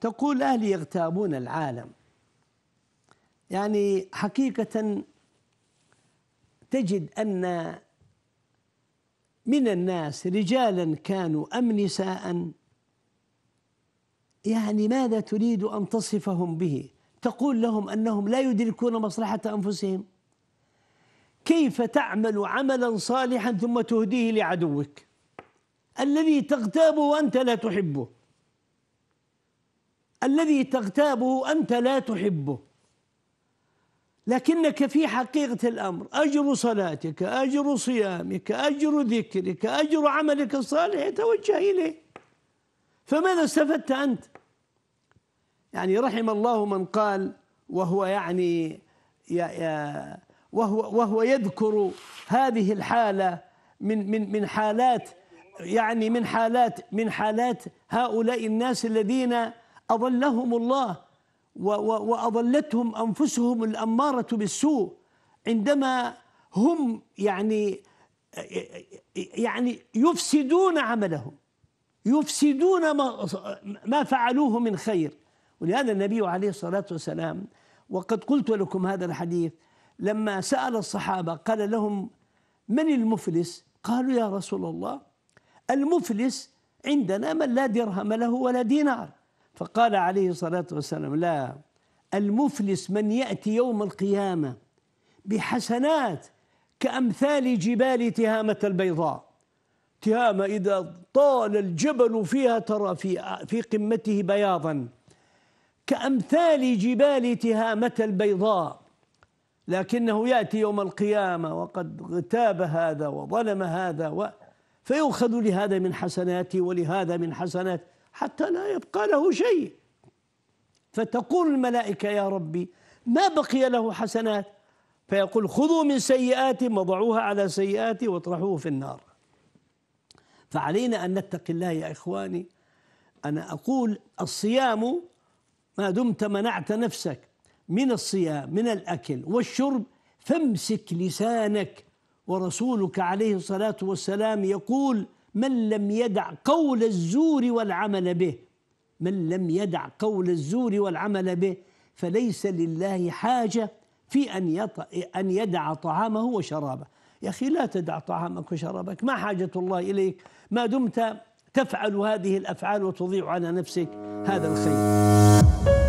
تقول أهلي يغتابون العالم يعني حقيقة تجد أن من الناس رجالا كانوا أم نساء يعني ماذا تريد أن تصفهم به تقول لهم أنهم لا يدركون مصلحة أنفسهم كيف تعمل عملا صالحا ثم تهديه لعدوك الذي تغتابه وأنت لا تحبه الذي تغتابه أنت لا تحبه لكنك في حقيقة الأمر أجر صلاتك أجر صيامك أجر ذكرك أجر عملك الصالح يتوجه إليه فماذا استفدت أنت يعني رحم الله من قال وهو يعني يا يا وهو وهو يذكر هذه الحاله من من من حالات يعني من حالات من حالات هؤلاء الناس الذين أضلهم الله وأضلتهم أنفسهم الأمارة بالسوء عندما هم يعني يعني يفسدون عملهم يفسدون ما, ما فعلوه من خير ولهذا النبي عليه الصلاة والسلام وقد قلت لكم هذا الحديث لما سأل الصحابة قال لهم من المفلس قالوا يا رسول الله المفلس عندنا من لا درهم له ولا دينار فقال عليه الصلاة والسلام لا المفلس من يأتي يوم القيامة بحسنات كأمثال جبال تهامة البيضاء تهامة إذا طال الجبل فيها ترى في في قمته بياضا كأمثال جبال تهامة البيضاء لكنه يأتي يوم القيامة وقد اغتاب هذا وظلم هذا و فيؤخذ لهذا من حسناته ولهذا من حسناته حتى لا يبقى له شيء فتقول الملائكة يا ربي ما بقي له حسنات فيقول خذوا من سيئاتهم وضعوها على سيئاتي واطرحوه في النار فعلينا أن نتقي الله يا إخواني أنا أقول الصيام ما دمت منعت نفسك من الصيام من الأكل والشرب فامسك لسانك ورسولك عليه الصلاة والسلام يقول من لم يدع قول الزور والعمل به من لم يدع قول الزور والعمل به فليس لله حاجة في أن يط... أن يدع طعامه وشرابه يا أخي لا تدع طعامك وشرابك ما حاجة الله إليك ما دمت تفعل هذه الأفعال وتضيع على نفسك هذا الخير